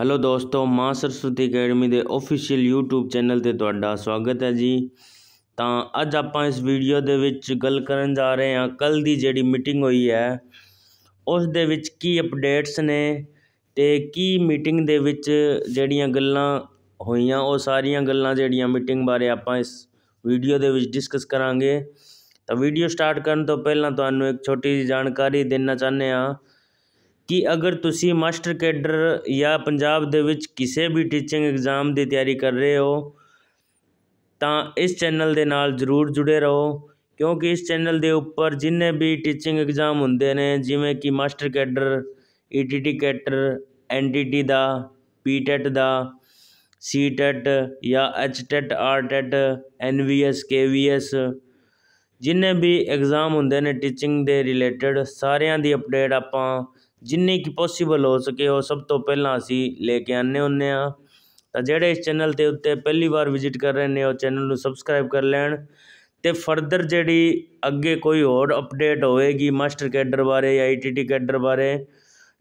hello ਦੋਸਤੋ ਮਾਂ Saraswati academy ਦੇ ਅਫੀਸ਼ੀਅਲ YouTube ਚੈਨਲ ਤੇ ਤੁਹਾਡਾ ਸਵਾਗਤ ਹੈ ਜੀ ਤਾਂ ਅੱਜ ਆਪਾਂ ਇਸ ਵੀਡੀਓ ਦੇ ਵਿੱਚ ਗੱਲ ਕਰਨ ਜਾ ਰਹੇ ਹਾਂ ਕੱਲ ਦੀ ਜਿਹੜੀ ਮੀਟਿੰਗ ਹੋਈ ਹੈ ਉਸ ਦੇ ਵਿੱਚ ਕੀ ਅਪਡੇਟਸ ਨੇ ਤੇ ਕੀ ਮੀਟਿੰਗ ਦੇ ਵਿੱਚ ਜਿਹੜੀਆਂ ਗੱਲਾਂ ਹੋਈਆਂ ਉਹ ਸਾਰੀਆਂ ਗੱਲਾਂ ਜਿਹੜੀਆਂ ਮੀਟਿੰਗ ਬਾਰੇ ਆਪਾਂ ਇਸ ਵੀਡੀਓ ਦੇ ਵਿੱਚ ਡਿਸਕਸ ਕਰਾਂਗੇ ਤਾਂ ਵੀਡੀਓ ਸਟਾਰਟ ਕਰਨ ਤੋਂ ਪਹਿਲਾਂ ਤੁਹਾਨੂੰ ਇੱਕ ਛੋਟੀ ਜਿਹੀ ਜਾਣਕਾਰੀ ਦੇਣਾ ਚਾਹੁੰਦੇ ਆ ਕਿ ਅਗਰ ਤੁਸੀਂ ਮਾਸਟਰ ਕੈਡਰ ਜਾਂ ਪੰਜਾਬ ਦੇ ਵਿੱਚ ਕਿਸੇ ਵੀ ਟੀਚਿੰਗ ਐਗਜ਼ਾਮ ਦੀ ਤਿਆਰੀ ਕਰ ਰਹੇ ਹੋ ਤਾਂ ਇਸ ਚੈਨਲ ਦੇ ਨਾਲ ਜ਼ਰੂਰ ਜੁੜੇ ਰਹੋ ਕਿਉਂਕਿ ਇਸ ਚੈਨਲ ਦੇ ਉੱਪਰ ਜਿੰਨੇ ਵੀ ਟੀਚਿੰਗ ਐਗਜ਼ਾਮ ਹੁੰਦੇ ਨੇ ਜਿਵੇਂ ਕਿ master cadre ETT cadre NTT ਦਾ ਪੀਟੈਟ ਦਾ ਸੀਟੈਟ ਜਾਂ ਐਚਟੈਟ ਆਰਟੈਟ ਐਨਵੀਐਸ ਕੇਵੀਐਸ ਜਿੰਨੇ ਵੀ ਐਗਜ਼ਾਮ ਹੁੰਦੇ ਨੇ ਟੀਚਿੰਗ ਦੇ ਰਿਲੇਟਡ ਸਾਰਿਆਂ ਦੀ ਅਪਡੇਟ ਆਪਾਂ ਜਿੰਨੇ ਕਿ ਪੋਸੀਬਲ ਹੋ ਸਕੇ ਉਹ ਸਭ ਤੋਂ ਪਹਿਲਾਂ ਅਸੀਂ ਲੈ ਕੇ ਆਨੇ ਹੁੰਨੇ ਆ ਤਾਂ ਜਿਹੜੇ ਇਸ ਚੈਨਲ ਤੇ ਉੱਤੇ ਪਹਿਲੀ ਵਾਰ ਵਿਜ਼ਿਟ ਕਰ ਰਹੇ ਨੇ ਉਹ ਚੈਨਲ ਨੂੰ ਸਬਸਕ੍ਰਾਈਬ ਕਰ ਲੈਣ ਤੇ ਫਰਦਰ ਜਿਹੜੀ ਅੱਗੇ ਕੋਈ ਹੋਰ ਅਪਡੇਟ ਹੋਵੇਗੀ ਮਾਸਟਰ ਕੈਡਰ ਬਾਰੇ ਜਾਂ ਆਈਟੀਟੀ ਕੈਡਰ ਬਾਰੇ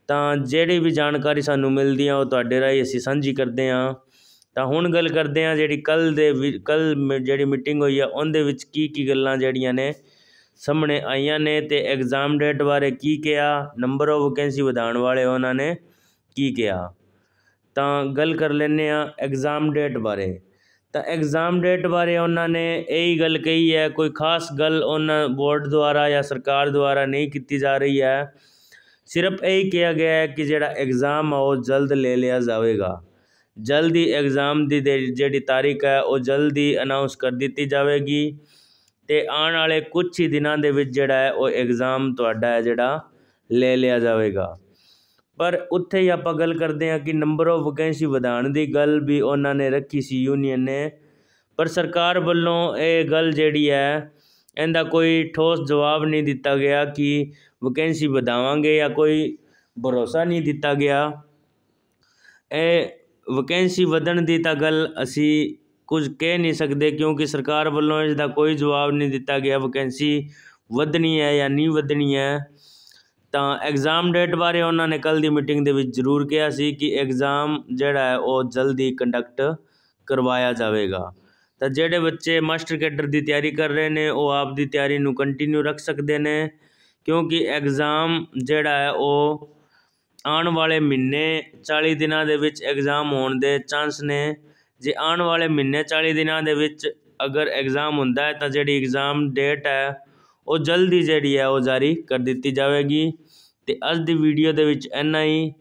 ਤਾਂ ਜਿਹੜੀ ਵੀ ਜਾਣਕਾਰੀ ਸਾਨੂੰ ਮਿਲਦੀ ਆ ਉਹ ਤੁਹਾਡੇ ਰਾਹੀਂ ਅਸੀਂ ਸਾਂਝੀ ਕਰਦੇ ਆ ਤਾਂ ਹੁਣ ਗੱਲ ਕਰਦੇ ਆ ਜਿਹੜੀ ਕੱਲ ਦੇ ਕੱਲ ਜਿਹੜੀ ਮੀਟਿੰਗ ਹੋਈ ਆ ਉਹਦੇ ਵਿੱਚ ਕੀ ਕੀ ਗੱਲਾਂ ਜਿਹੜੀਆਂ ਨੇ ਸਾਹਮਣੇ ਆਈਆਂ ਨੇ ਤੇ ਐਗਜ਼ਾਮ ਡੇਟ ਬਾਰੇ ਕੀ ਕਿਹਾ ਨੰਬਰ ਆਫ ਵੈਕੈਂਸੀ ਵਧਾਉਣ ਵਾਲੇ ਉਹਨਾਂ ਨੇ ਕੀ ਕਿਹਾ ਤਾਂ ਗੱਲ ਕਰ ਲੈਨੇ ਆ ਐਗਜ਼ਾਮ ਡੇਟ ਬਾਰੇ ਤਾਂ ਐਗਜ਼ਾਮ ਡੇਟ ਬਾਰੇ ਉਹਨਾਂ ਨੇ ਇਹੀ ਗੱਲ ਕਹੀ ਹੈ ਕੋਈ ਖਾਸ ਗੱਲ ਉਹਨਾਂ ਬੋਰਡ ਦੁਆਰਾ ਜਾਂ ਸਰਕਾਰ ਦੁਆਰਾ ਨਹੀਂ ਕੀਤੀ ਜਾ ਰਹੀ ਹੈ ਸਿਰਫ ਇਹ ਕਿਹਾ ਗਿਆ ਹੈ ਕਿ ਜਿਹੜਾ ਐਗਜ਼ਾਮ ਆ ਉਹ ਜਲਦ ਲੈ ਲਿਆ ਜਾਵੇਗਾ ਜਲਦੀ ਐਗਜ਼ਾਮ ਦੀ ਜਿਹੜੀ ਤਾਰੀਖ ਹੈ ਉਹ ਜਲਦੀ ਅਨਾਉਂਸ ਕਰ ਦਿੱਤੀ ਜਾਵੇਗੀ ਤੇ ਆਉਣ ਵਾਲੇ ਕੁਝ ਹੀ ਦਿਨਾਂ ਦੇ ਵਿੱਚ ਜਿਹੜਾ ਹੈ ਉਹ ਐਗਜ਼ਾਮ ਤੁਹਾਡਾ ਹੈ ਜਿਹੜਾ ਲੈ ਲਿਆ ਜਾਵੇਗਾ ਪਰ ਉੱਥੇ ਹੀ ਆਪਾਂ ਗੱਲ ਕਰਦੇ ਹਾਂ ਕਿ ਨੰਬਰ ਆਫ ਵੈਕੈਂਸੀ ਵਧਾਉਣ ਦੀ ਗੱਲ ਵੀ ਉਹਨਾਂ ਨੇ ਰੱਖੀ ਸੀ ਯੂਨੀਅਨ ਨੇ ਪਰ ਸਰਕਾਰ ਵੱਲੋਂ ਇਹ ਗੱਲ ਜਿਹੜੀ ਹੈ ਇਹਦਾ ਕੋਈ ਠੋਸ ਜਵਾਬ ਨਹੀਂ ਦਿੱਤਾ ਗਿਆ ਕਿ ਵੈਕੈਂਸੀ ਵਧਾਵਾਂਗੇ ਜਾਂ ਕੋਈ ਭਰੋਸਾ ਨਹੀਂ ਦਿੱਤਾ ਗਿਆ ਇਹ ਵੈਕੈਂਸੀ ਵਧਣ ਦੀ ਤਾਂ ਗੱਲ ਅਸੀਂ ਕੁਝ ਕਹਿ ਨਹੀਂ ਸਕਦੇ ਕਿਉਂਕਿ ਸਰਕਾਰ ਵੱਲੋਂ ਇਸ ਦਾ ਕੋਈ ਜਵਾਬ ਨਹੀਂ ਦਿੱਤਾ ਗਿਆ ਵੈਕੈਂਸੀ ਵਧਣੀ ਹੈ ਜਾਂ ਨਹੀਂ ਵਧਣੀ ਹੈ ਤਾਂ ਐਗਜ਼ਾਮ ਡੇਟ ਬਾਰੇ ਉਹਨਾਂ ਨੇ ਕੱਲ ਦੀ ਮੀਟਿੰਗ ਦੇ ਵਿੱਚ ਜ਼ਰੂਰ ਕਿਹਾ ਸੀ ਕਿ ਐਗਜ਼ਾਮ ਜਿਹੜਾ ਹੈ ਉਹ ਜਲਦੀ ਕੰਡਕਟ ਕਰਵਾਇਆ ਜਾਵੇਗਾ ਤਾਂ ਜਿਹੜੇ ਬੱਚੇ ਮਾਸਟਰ ਕੈਡਰ ਦੀ ਤਿਆਰੀ ਕਰ ਰਹੇ ਨੇ ਉਹ ਆਪ ਦੀ ਤਿਆਰੀ ਨੂੰ ਕੰਟੀਨਿਊ ਰੱਖ ਸਕਦੇ ਨੇ ਕਿਉਂਕਿ ਐਗਜ਼ਾਮ ਜਿਹੜਾ ਹੈ ਉਹ ਆਉਣ ਵਾਲੇ ਮਹੀਨੇ 40 ਦਿਨਾਂ ਦੇ ਵਿੱਚ ਐਗਜ਼ਾਮ ਹੋਣ ਦੇ ਚਾਂਸ ਨੇ ਜੇ ਆਉਣ ਵਾਲੇ ਮਹੀਨੇ 40 ਦਿਨਾਂ ਦੇ ਵਿੱਚ ਅਗਰ ਐਗਜ਼ਾਮ ਹੁੰਦਾ ਹੈ ਤਾਂ ਜਿਹੜੀ ਐਗਜ਼ਾਮ ਡੇਟ ਹੈ ਉਹ ਜਲਦੀ ਜਿਹੜੀ ਹੈ ਉਹ ਜਾਰੀ ਕਰ ਦਿੱਤੀ ਜਾਵੇਗੀ ਤੇ ਅੱਜ ਦੀ ਵੀਡੀਓ ਦੇ ਵਿੱਚ ਇੰਨਾ ਹੀ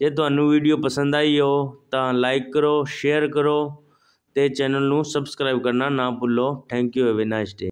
ਜੇ ਤੁਹਾਨੂੰ ਵੀਡੀਓ ਪਸੰਦ ਆਈ ਹੋ ਤਾਂ ਲਾਈਕ ਕਰੋ ਸ਼ੇਅਰ ਕਰੋ ਤੇ ਚੈਨਲ ਨੂੰ ਸਬਸਕ੍ਰਾਈਬ ਕਰਨਾ ਨਾ ਭੁੱਲੋ thank you have a nice day